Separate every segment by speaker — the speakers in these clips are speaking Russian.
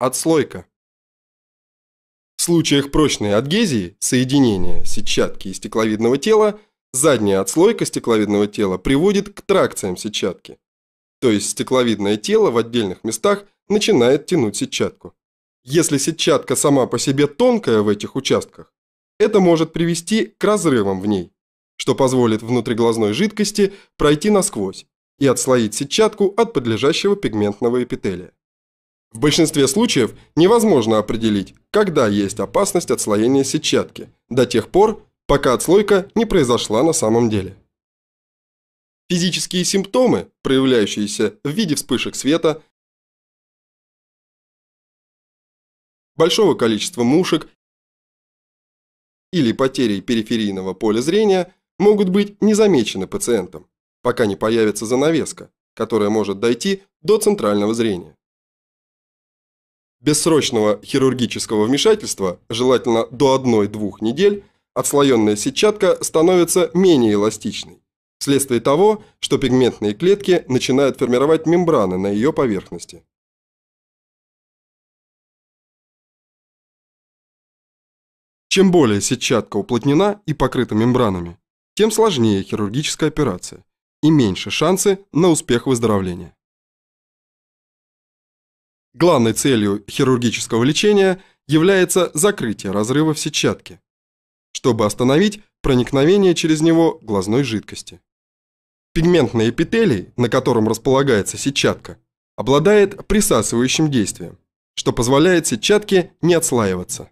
Speaker 1: Отслойка. В случаях прочной адгезии, соединения сетчатки и стекловидного тела, задняя отслойка
Speaker 2: стекловидного тела приводит к тракциям сетчатки. То есть стекловидное тело в отдельных местах начинает тянуть сетчатку. Если сетчатка сама по себе тонкая в этих участках, это может привести к разрывам в ней, что позволит внутриглазной жидкости пройти насквозь и отслоить сетчатку от подлежащего пигментного эпителия. В большинстве случаев невозможно определить, когда есть опасность отслоения сетчатки, до тех пор, пока отслойка не произошла на самом деле.
Speaker 1: Физические симптомы, проявляющиеся в виде вспышек света, большого количества мушек или потерей периферийного поля зрения, могут быть незамечены
Speaker 2: пациентом, пока не появится занавеска, которая может дойти до центрального зрения бессрочного хирургического вмешательства, желательно до 1-2 недель, отслоенная сетчатка становится менее эластичной,
Speaker 1: вследствие того, что пигментные клетки начинают формировать мембраны на ее поверхности. Чем более сетчатка уплотнена и покрыта мембранами, тем сложнее хирургическая
Speaker 2: операция и меньше шансы на успех выздоровления. Главной целью хирургического лечения является закрытие разрыва в сетчатке, чтобы остановить проникновение через него глазной жидкости. Пигментный эпителий, на котором располагается сетчатка, обладает присасывающим действием, что позволяет сетчатке не отслаиваться.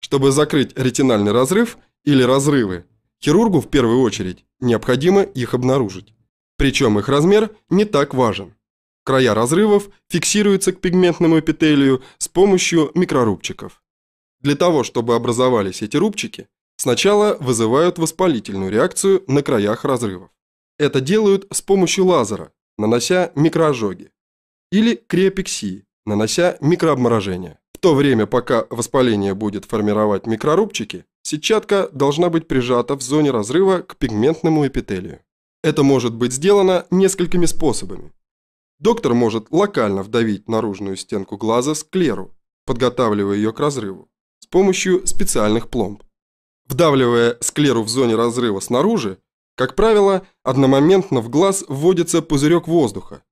Speaker 2: Чтобы закрыть ретинальный разрыв или разрывы, хирургу в первую очередь необходимо их обнаружить. Причем их размер не так важен. Края разрывов фиксируются к пигментному эпителию с помощью микрорубчиков. Для того, чтобы образовались эти рубчики, сначала вызывают воспалительную реакцию на краях разрывов. Это делают с помощью лазера, нанося микроожоги, или криопексии, нанося микрообморожение. В то время, пока воспаление будет формировать микрорубчики, сетчатка должна быть прижата в зоне разрыва к пигментному эпителию. Это может быть сделано несколькими способами. Доктор может локально вдавить наружную стенку глаза склеру, подготавливая ее к разрыву, с помощью специальных пломб. Вдавливая склеру в зоне разрыва снаружи, как правило, одномоментно в глаз вводится пузырек воздуха,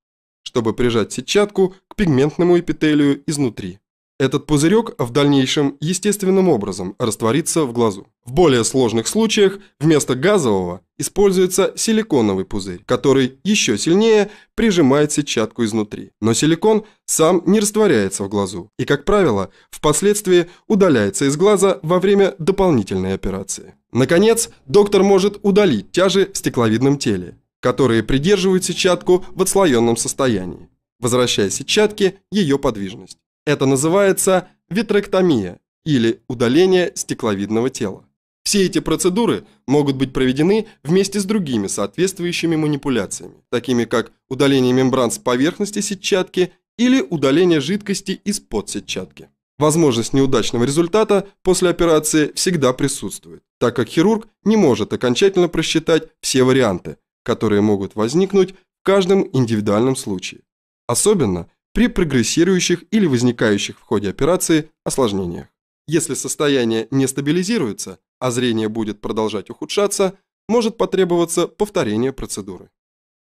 Speaker 2: чтобы прижать сетчатку к пигментному эпителию изнутри. Этот пузырек в дальнейшем естественным образом растворится в глазу. В более сложных случаях вместо газового используется силиконовый пузырь, который еще сильнее прижимает сетчатку изнутри. Но силикон сам не растворяется в глазу и, как правило, впоследствии удаляется из глаза во время дополнительной операции. Наконец, доктор может удалить тяжи в стекловидном теле, которые придерживают сетчатку в отслоенном состоянии, возвращая сетчатке ее подвижность. Это называется витрэктомия или удаление стекловидного тела. Все эти процедуры могут быть проведены вместе с другими соответствующими манипуляциями, такими как удаление мембран с поверхности сетчатки или удаление жидкости из-под сетчатки. Возможность неудачного результата после операции всегда присутствует, так как хирург не может окончательно просчитать все варианты, которые могут возникнуть в каждом индивидуальном случае. Особенно, при прогрессирующих или возникающих в ходе операции осложнениях. Если состояние не стабилизируется, а зрение будет продолжать ухудшаться, может потребоваться повторение процедуры.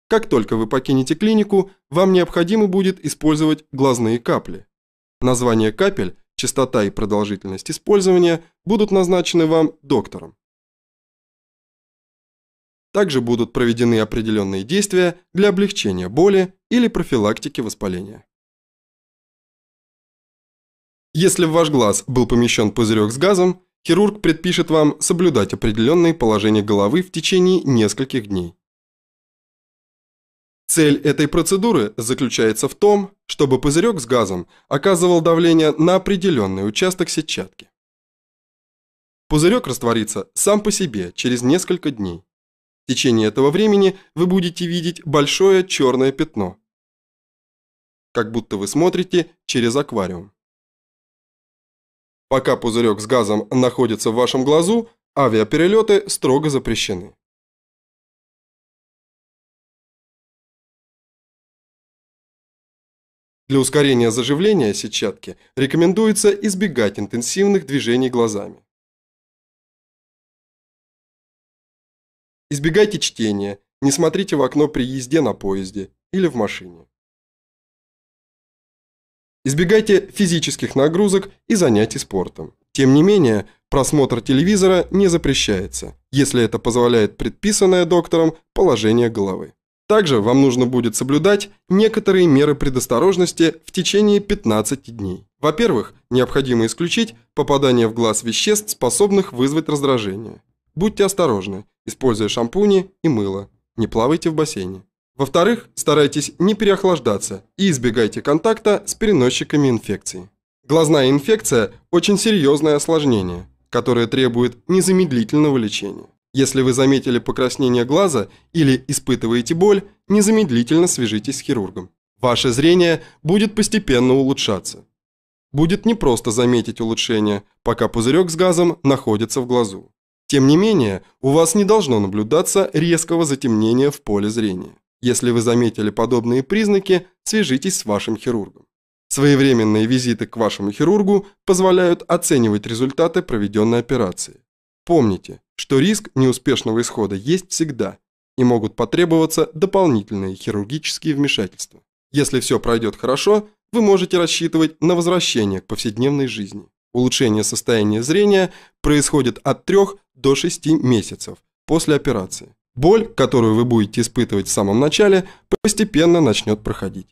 Speaker 2: Как только вы покинете клинику, вам необходимо будет использовать глазные капли. Название капель, частота и продолжительность использования будут назначены вам доктором. Также будут проведены определенные действия для облегчения боли или профилактики воспаления. Если в ваш глаз был помещен пузырек с газом, хирург предпишет вам соблюдать определенные положения головы в течение нескольких дней. Цель этой процедуры заключается в том, чтобы пузырек с газом оказывал давление на определенный участок сетчатки. Пузырек растворится сам по себе через несколько дней. В течение этого времени вы будете видеть большое черное пятно, как будто вы смотрите через аквариум. Пока пузырек с
Speaker 1: газом находится в вашем глазу, авиаперелеты строго запрещены. Для ускорения заживления сетчатки рекомендуется избегать интенсивных движений глазами. Избегайте чтения, не смотрите в окно при езде на поезде или в машине.
Speaker 2: Избегайте физических нагрузок и занятий спортом. Тем не менее, просмотр телевизора не запрещается, если это позволяет предписанное доктором положение головы. Также вам нужно будет соблюдать некоторые меры предосторожности в течение 15 дней. Во-первых, необходимо исключить попадание в глаз веществ, способных вызвать раздражение. Будьте осторожны, используя шампуни и мыло. Не плавайте в бассейне. Во-вторых, старайтесь не переохлаждаться и избегайте контакта с переносчиками инфекции. Глазная инфекция – очень серьезное осложнение, которое требует незамедлительного лечения. Если вы заметили покраснение глаза или испытываете боль, незамедлительно свяжитесь с хирургом. Ваше зрение будет постепенно улучшаться. Будет непросто заметить улучшение, пока пузырек с газом находится в глазу. Тем не менее, у вас не должно наблюдаться резкого затемнения в поле зрения. Если вы заметили подобные признаки, свяжитесь с вашим хирургом. Своевременные визиты к вашему хирургу позволяют оценивать результаты проведенной операции. Помните, что риск неуспешного исхода есть всегда и могут потребоваться дополнительные хирургические вмешательства. Если все пройдет хорошо, вы можете рассчитывать на возвращение к повседневной жизни. Улучшение состояния зрения происходит от 3 до 6 месяцев после операции. Боль,
Speaker 1: которую вы будете испытывать в самом начале, постепенно начнет проходить.